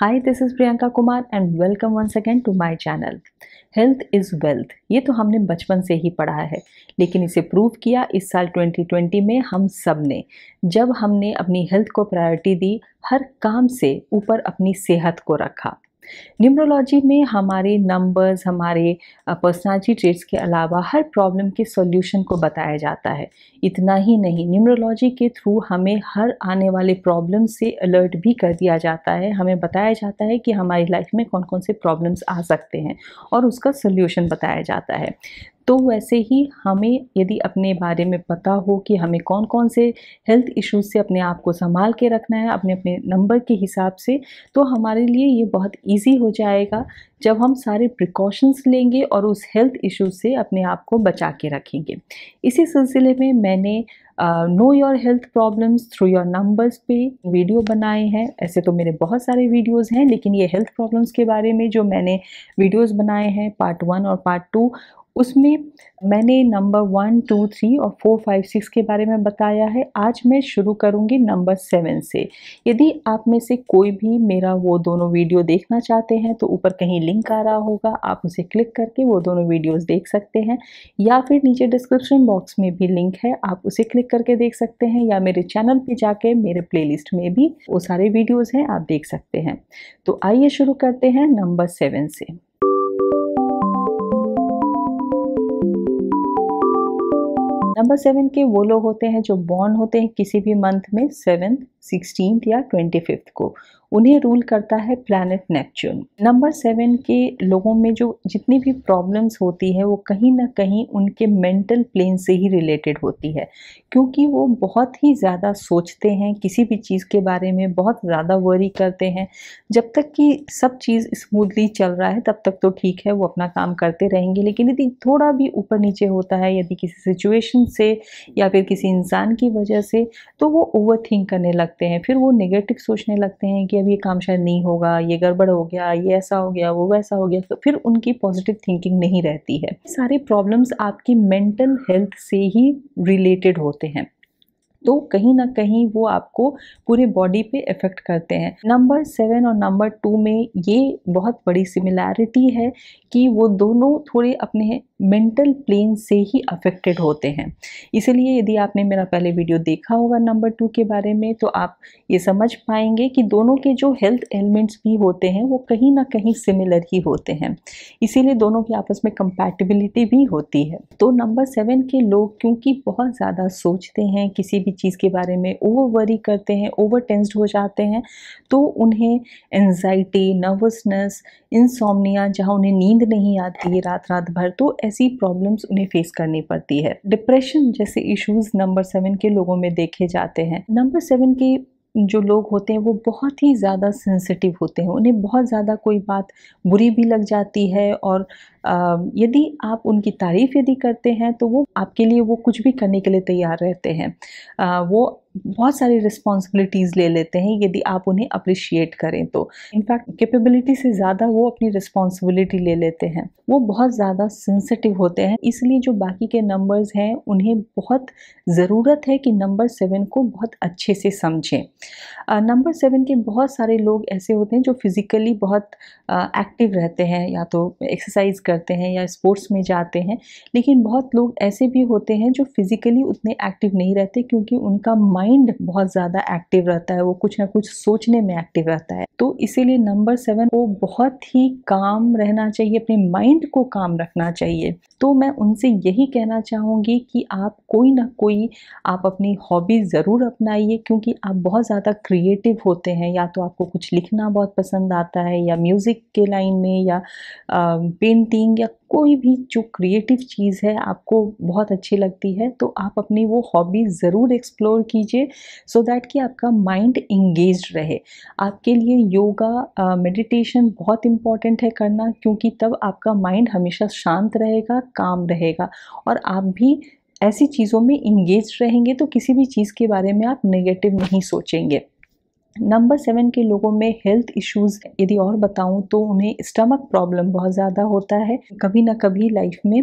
hi this is Priyanka Kumar and welcome once again to my channel health is wealth ये तो हमने बचपन से ही पढ़ा है लेकिन इसे प्रूव किया इस साल 2020 में हम सब ने जब हमने अपनी हेल्थ को प्रायोरिटी दी हर काम से ऊपर अपनी सेहत को रखा न्यूमरोलॉजी में हमारे नंबर्स हमारे पर्सनालिटी ट्रेट्स के अलावा हर प्रॉब्लम के सॉल्यूशन को बताया जाता है इतना ही नहीं न्यूमरोलॉजी के थ्रू हमें हर आने वाले प्रॉब्लम से अलर्ट भी कर दिया जाता है हमें बताया जाता है कि हमारी लाइफ में कौन कौन से प्रॉब्लम्स आ सकते हैं और उसका सोल्यूशन बताया जाता है तो वैसे ही हमें यदि अपने बारे में पता हो कि हमें कौन कौन से हेल्थ इश्यूज से अपने आप को संभाल के रखना है अपने अपने नंबर के हिसाब से तो हमारे लिए ये बहुत इजी हो जाएगा जब हम सारे प्रिकॉशंस लेंगे और उस हेल्थ इश्यूज से अपने आप को बचा के रखेंगे इसी सिलसिले में मैंने know your health problems through your numbers पे वीडियो बनाए हैं ऐसे तो मेरे बहुत सारे वीडियोस हैं लेकिन ये हेल्थ प्रॉब्लम्स के बारे में जो मैंने वीडियोस बनाए हैं पार्ट वन और पार्ट टू उसमें मैंने नंबर वन टू थ्री और फोर फाइव सिक्स के बारे में बताया है आज मैं शुरू करूँगी नंबर सेवन से यदि आप में से कोई भी मेरा वो दोनों वीडियो देखना चाहते हैं तो ऊपर कहीं लिंक आ रहा होगा आप उसे क्लिक करके वो दोनों वीडियोस देख सकते हैं या फिर नीचे डिस्क्रिप्शन बॉक्स में भी लिंक है आप उसे क्लिक करके देख सकते हैं या मेरे चैनल पर जाके मेरे प्ले में भी वो सारे वीडियोज़ हैं आप देख सकते हैं तो आइए शुरू करते हैं नंबर सेवन से नंबर सेवन के वो लोग होते हैं जो बॉर्न होते हैं किसी भी मंथ में सेवन्थ सिक्सटीन या ट्वेंटी फिफ्थ को उन्हें रूल करता है प्लानट नेपच्यून नंबर सेवन के लोगों में जो जितनी भी प्रॉब्लम्स होती है वो कहीं ना कहीं उनके मेंटल प्लेन से ही रिलेटेड होती है क्योंकि वो बहुत ही ज़्यादा सोचते हैं किसी भी चीज़ के बारे में बहुत ज़्यादा वरी करते हैं जब तक कि सब चीज़ स्मूथली चल रहा है तब तक तो ठीक है वो अपना काम करते रहेंगे लेकिन यदि थोड़ा भी ऊपर नीचे होता है यदि किसी सिचुएशन से या फिर किसी इंसान की वजह से तो वो ओवर करने लगते हैं फिर वो निगेटिव सोचने लगते हैं कि अब ये काम शायद नहीं होगा ये गड़बड़ हो गया ये ऐसा हो गया वो वैसा हो गया तो फिर उनकी पॉजिटिव थिंकिंग नहीं रहती है सारे प्रॉब्लम्स आपकी मेंटल हेल्थ से ही रिलेटेड होते हैं तो कहीं ना कहीं वो आपको पूरे बॉडी पे इफेक्ट करते हैं नंबर सेवन और नंबर टू में ये बहुत बड़ी सिमिलैरिटी है कि वो दोनों थोड़े अपने मेंटल प्लेन से ही अफेक्टेड होते हैं इसीलिए यदि आपने मेरा पहले वीडियो देखा होगा नंबर टू के बारे में तो आप ये समझ पाएंगे कि दोनों के जो हेल्थ एलिमेंट्स भी होते हैं वो कहीं ना कहीं सिमिलर ही होते हैं इसीलिए दोनों की आपस में कंपैटिबिलिटी भी होती है तो नंबर सेवन के लोग क्योंकि बहुत ज़्यादा सोचते हैं किसी भी चीज़ के बारे में ओवर वरी करते हैं ओवर टेंस्ड हो जाते हैं तो उन्हें एनजाइटी नर्वसनेस इंसोमनिया जहाँ उन्हें नींद नहीं आती है रात रात भर तो ऐसी प्रॉब्लम्स उन्हें फेस करनी पड़ती है डिप्रेशन जैसे इश्यूज़ नंबर सेवन के लोगों में देखे जाते हैं नंबर सेवन के जो लोग होते हैं वो बहुत ही ज़्यादा सेंसिटिव होते हैं उन्हें बहुत ज़्यादा कोई बात बुरी भी लग जाती है और यदि आप उनकी तारीफ़ यदि करते हैं तो वो आपके लिए वो कुछ भी करने के लिए तैयार रहते हैं वो बहुत सारी रिस्पॉन्सिबिलिटीज़ ले लेते हैं यदि आप उन्हें अप्रिशिएट करें तो इनफैक्ट कैपेबिलिटी से ज़्यादा वो अपनी रिस्पॉन्सिबिलिटी ले लेते हैं वो बहुत ज़्यादा सेंसिटिव होते हैं इसलिए जो बाकी के नंबर्स हैं उन्हें बहुत ज़रूरत है कि नंबर सेवन को बहुत अच्छे से समझें नंबर सेवन के बहुत सारे लोग ऐसे होते हैं जो फिज़िकली बहुत एक्टिव रहते हैं या तो एक्सरसाइज करते हैं या स्पोर्ट्स में जाते हैं लेकिन बहुत लोग ऐसे भी होते हैं जो फिज़िकली उतने एक्टिव नहीं रहते क्योंकि उनका माइंड माइंड बहुत ज़्यादा एक्टिव रहता है वो कुछ ना कुछ सोचने में एक्टिव रहता है तो इसीलिए नंबर सेवन को बहुत ही काम रहना चाहिए अपने माइंड को काम रखना चाहिए तो मैं उनसे यही कहना चाहूंगी कि आप कोई ना कोई आप अपनी हॉबी ज़रूर अपनाइए क्योंकि आप बहुत ज़्यादा क्रिएटिव होते हैं या तो आपको कुछ लिखना बहुत पसंद आता है या म्यूज़िक के लाइन में या पेंटिंग या कोई भी जो क्रिएटिव चीज़ है आपको बहुत अच्छी लगती है तो आप अपनी वो हॉबी ज़रूर एक्सप्लोर कीजिए कीजिए सो दैट कि आपका माइंड इंगेज रहे आपके लिए योगा मेडिटेशन बहुत इंपॉर्टेंट है करना क्योंकि तब आपका माइंड हमेशा शांत रहेगा काम रहेगा और आप भी ऐसी चीज़ों में इंगेज रहेंगे तो किसी भी चीज़ के बारे में आप नेगेटिव नहीं सोचेंगे नंबर सेवन के लोगों में हेल्थ इश्यूज यदि और बताऊं तो उन्हें स्टमक प्रॉब्लम बहुत ज़्यादा होता है कभी ना कभी लाइफ में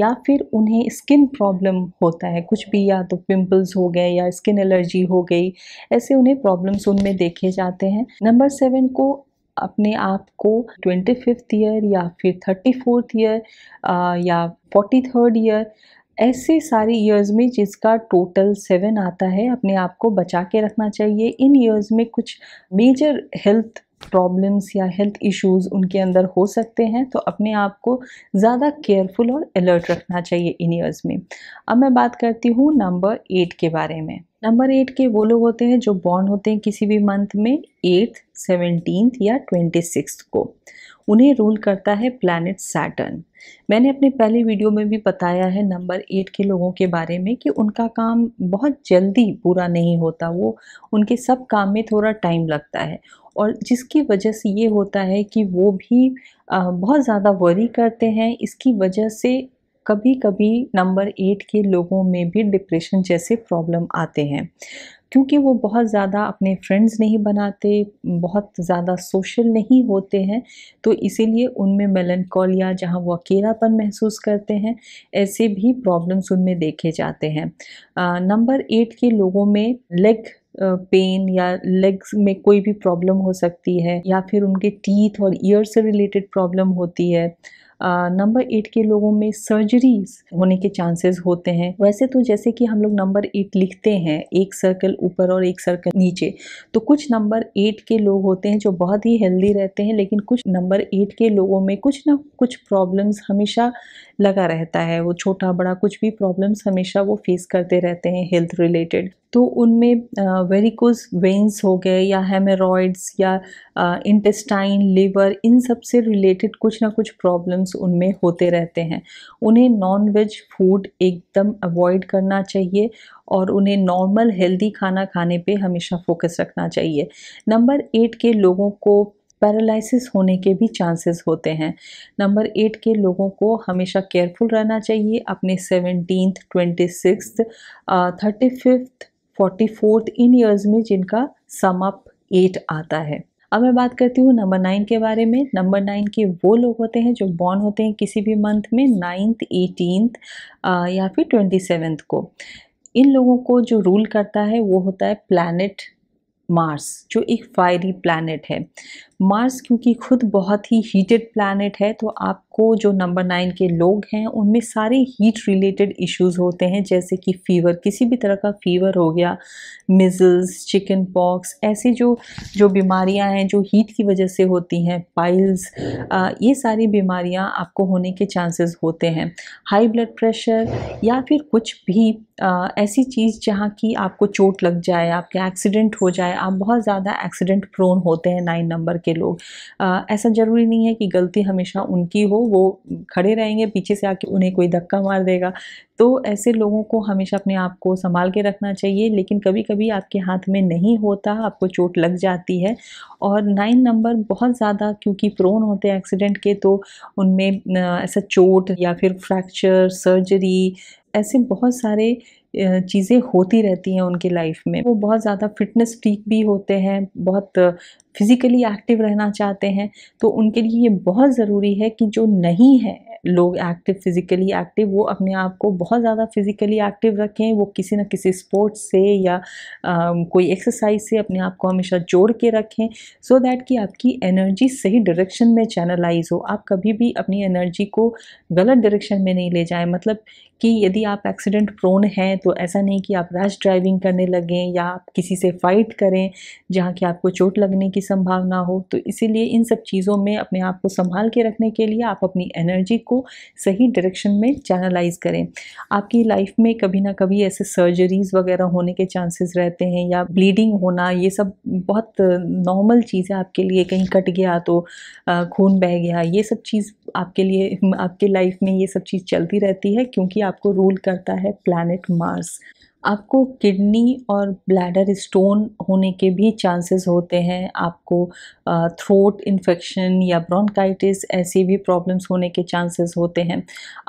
या फिर उन्हें स्किन प्रॉब्लम होता है कुछ भी या तो पिंपल्स हो गए या स्किन एलर्जी हो गई ऐसे उन्हें प्रॉब्लम्स उनमें देखे जाते हैं नंबर सेवन को अपने आप को ट्वेंटी फिफ्थ ईयर या फिर थर्टी फोर्थ ईयर या फोर्टी थर्ड ईयर ऐसे सारे ईयर्स में जिसका टोटल सेवन आता है अपने आप को बचा के रखना चाहिए इन ईयर्स में कुछ मेजर हेल्थ प्रॉब्लम्स या हेल्थ इश्यूज उनके अंदर हो सकते हैं तो अपने आप को ज़्यादा केयरफुल और अलर्ट रखना चाहिए इन ईयर्स में अब मैं बात करती हूँ नंबर एट के बारे में नंबर एट के वो लोग होते हैं जो बॉर्न होते हैं किसी भी मंथ में एट्थ सेवनटीन या ट्वेंटी सिक्स को उन्हें रूल करता है प्लानट सैटर्न मैंने अपने पहले वीडियो में भी बताया है नंबर एट के लोगों के बारे में कि उनका काम बहुत जल्दी पूरा नहीं होता वो उनके सब काम में थोड़ा टाइम लगता है और जिसकी वजह से ये होता है कि वो भी बहुत ज़्यादा वरी करते हैं इसकी वजह से कभी कभी नंबर एट के लोगों में भी डिप्रेशन जैसे प्रॉब्लम आते हैं क्योंकि वो बहुत ज़्यादा अपने फ्रेंड्स नहीं बनाते बहुत ज़्यादा सोशल नहीं होते हैं तो इसीलिए उनमें मेलनकॉलिया जहाँ वो अकेलापन महसूस करते हैं ऐसे भी प्रॉब्लम्स उनमें देखे जाते हैं नंबर एट के लोगों में लेग पेन या लेग्स में कोई भी प्रॉब्लम हो सकती है या फिर उनके टीथ और ईयर से रिलेटेड प्रॉब्लम होती है नंबर uh, एट के लोगों में सर्जरीज होने के चांसेस होते हैं वैसे तो जैसे कि हम लोग नंबर एट लिखते हैं एक सर्कल ऊपर और एक सर्कल नीचे तो कुछ नंबर एट के लोग होते हैं जो बहुत ही हेल्दी रहते हैं लेकिन कुछ नंबर एट के लोगों में कुछ ना कुछ प्रॉब्लम्स हमेशा लगा रहता है वो छोटा बड़ा कुछ भी प्रॉब्लम्स हमेशा वो फेस करते रहते हैं हेल्थ रिलेटेड तो उनमें वेरिकोज वेंस हो गए या हेमेरॉइड्स या इंटेस्टाइन लिवर इन सब से रिलेटेड कुछ ना कुछ प्रॉब्लम्स उनमें होते रहते हैं उन्हें नॉन वेज फूड एकदम अवॉइड करना चाहिए और उन्हें नॉर्मल हेल्दी खाना खाने पे हमेशा फोकस रखना चाहिए नंबर एट के लोगों को पैरालिसिस होने के भी चांसेस होते हैं नंबर एट के लोगों को हमेशा केयरफुल रहना चाहिए अपने seventeen twenty six thirty fifth forty fourth इन ईयर्स में जिनका सम अप एट आता है अब मैं बात करती हूँ नंबर नाइन के बारे में नंबर नाइन के वो लोग होते हैं जो बॉर्न होते हैं किसी भी मंथ में नाइन्थ एटीनथ या फिर ट्वेंटी सेवेंथ को इन लोगों को जो रूल करता है वो होता है प्लानट मार्स जो एक फायरी प्लानट है मार्स क्योंकि खुद बहुत ही हीटेड प्लानट है तो आपको जो नंबर नाइन के लोग हैं उनमें सारे हीट रिलेटेड इश्यूज होते हैं जैसे कि फ़ीवर किसी भी तरह का फ़ीवर हो गया मिजल्स चिकन पॉक्स ऐसी जो जो बीमारियां हैं जो हीट की वजह से होती हैं पाइल्स ये सारी बीमारियां आपको होने के चांसेस होते हैं हाई ब्लड प्रेशर या फिर कुछ भी आ, ऐसी चीज़ जहाँ की आपको चोट लग जाए आपके एक्सीडेंट हो जाए आप बहुत ज़्यादा एक्सीडेंट प्रोन होते हैं नाइन नंबर के लोग आ, ऐसा ज़रूरी नहीं है कि गलती हमेशा उनकी हो वो खड़े रहेंगे पीछे से आके उन्हें कोई धक्का मार देगा तो ऐसे लोगों को हमेशा अपने आप को संभाल के रखना चाहिए लेकिन कभी कभी आपके हाथ में नहीं होता आपको चोट लग जाती है और नाइन नंबर बहुत ज़्यादा क्योंकि प्रोन होते हैं एक्सीडेंट के तो उनमें ऐसा चोट या फिर फ्रैक्चर सर्जरी ऐसे बहुत सारे चीज़ें होती रहती हैं उनकी लाइफ में वो बहुत ज़्यादा फिटनेस फ्रीक भी होते हैं बहुत फिज़िकली एक्टिव रहना चाहते हैं तो उनके लिए ये बहुत ज़रूरी है कि जो नहीं है लोग एक्टिव फिज़िकली एक्टिव वो अपने आप को बहुत ज़्यादा फिज़िकली एक्टिव रखें वो किसी न किसी स्पोर्ट्स से या आ, कोई एक्सरसाइज से अपने आप को हमेशा जोड़ के रखें सो so दैट कि आपकी एनर्जी सही डायरेक्शन में चैनलाइज हो आप कभी भी अपनी एनर्जी को गलत डायरेक्शन में नहीं ले जाएं मतलब कि यदि आप एक्सीडेंट प्रोन हैं तो ऐसा नहीं कि आप रैश ड्राइविंग करने लगें या आप किसी से फ़ाइट करें जहाँ कि आपको चोट लगने की संभावना हो तो इसीलिए इन सब चीज़ों में अपने आप को संभाल के रखने के लिए आप अपनी एनर्जी को सही डायरेक्शन में चैनलाइज करें आपकी लाइफ में कभी ना कभी ऐसे सर्जरीज वगैरह होने के चांसेस रहते हैं या ब्लीडिंग होना ये सब बहुत नॉर्मल चीज़ है आपके लिए कहीं कट गया तो खून बह गया ये सब चीज़ आपके लिए आपके लाइफ में ये सब चीज़ चलती रहती है क्योंकि आपको रूल करता है प्लानट मार्स आपको किडनी और ब्लैडर स्टोन होने के भी चांसेस होते हैं आपको थ्रोट इन्फेक्शन या ब्रोंकाइटिस ऐसी भी प्रॉब्लम्स होने के चांसेस होते हैं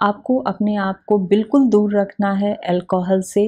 आपको अपने आप को बिल्कुल दूर रखना है अल्कोहल से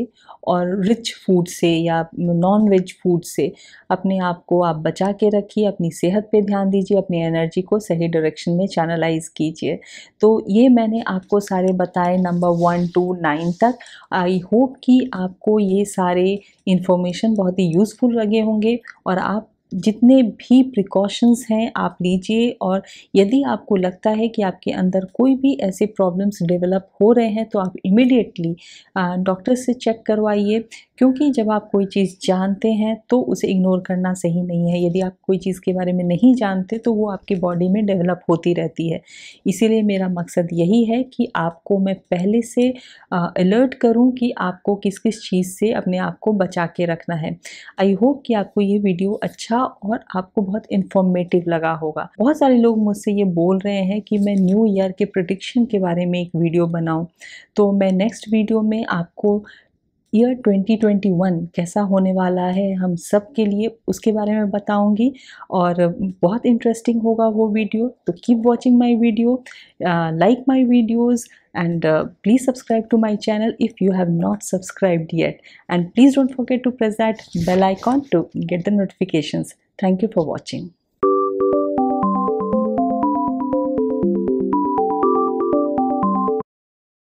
और रिच फूड से या नॉन वेज फूड से अपने आप को आप बचा के रखिए अपनी सेहत पे ध्यान दीजिए अपनी एनर्जी को सही डायरेक्शन में चैनलाइज कीजिए तो ये मैंने आपको सारे बताए नंबर वन टू नाइन तक आई होप कि आप आपको ये सारे इन्फॉर्मेशन बहुत ही यूज़फुल लगे होंगे और आप जितने भी प्रिकॉशंस हैं आप लीजिए और यदि आपको लगता है कि आपके अंदर कोई भी ऐसे प्रॉब्लम्स डेवलप हो रहे हैं तो आप इमिडिएटली डॉक्टर से चेक करवाइए क्योंकि जब आप कोई चीज़ जानते हैं तो उसे इग्नोर करना सही नहीं है यदि आप कोई चीज़ के बारे में नहीं जानते तो वो आपकी बॉडी में डेवलप होती रहती है इसीलिए मेरा मकसद यही है कि आपको मैं पहले से अलर्ट करूं कि आपको किस किस चीज़ से अपने आप को बचा के रखना है आई होप कि आपको ये वीडियो अच्छा होगा और आपको बहुत इन्फॉर्मेटिव लगा होगा बहुत सारे लोग मुझसे ये बोल रहे हैं कि मैं न्यू ईयर के प्रडिक्शन के बारे में एक वीडियो बनाऊँ तो मैं नेक्स्ट वीडियो में आपको ईयर 2021 कैसा होने वाला है हम सब के लिए उसके बारे में बताऊंगी और बहुत इंटरेस्टिंग होगा वो वीडियो तो keep watching my video like my videos and uh, please subscribe to my channel if you have not subscribed yet and please don't forget to press that bell icon to get the notifications thank you for watching